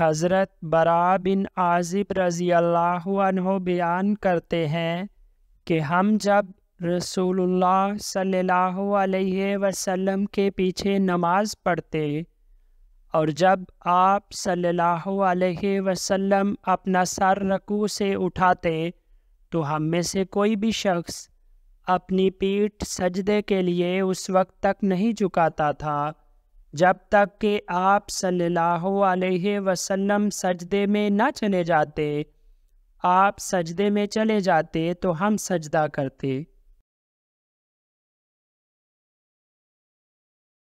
हज़रत बरा बिन आज़िब रज़ी अल्लाह बयान करते हैं कि हम जब रसूलुल्लाह सल्लल्लाहु अलैहि वसल्लम के पीछे नमाज़ पढ़ते और जब आप सल्लल्लाहु अलैहि वसल्लम अपना सर रकू से उठाते तो हम में से कोई भी शख्स अपनी पीठ सजदे के लिए उस वक्त तक नहीं झुकाता था जब तक कि आप सल्लल्लाहु अलैहि वसल्लम सजदे में न चले जाते आप सजदे में चले जाते तो हम सजदा करते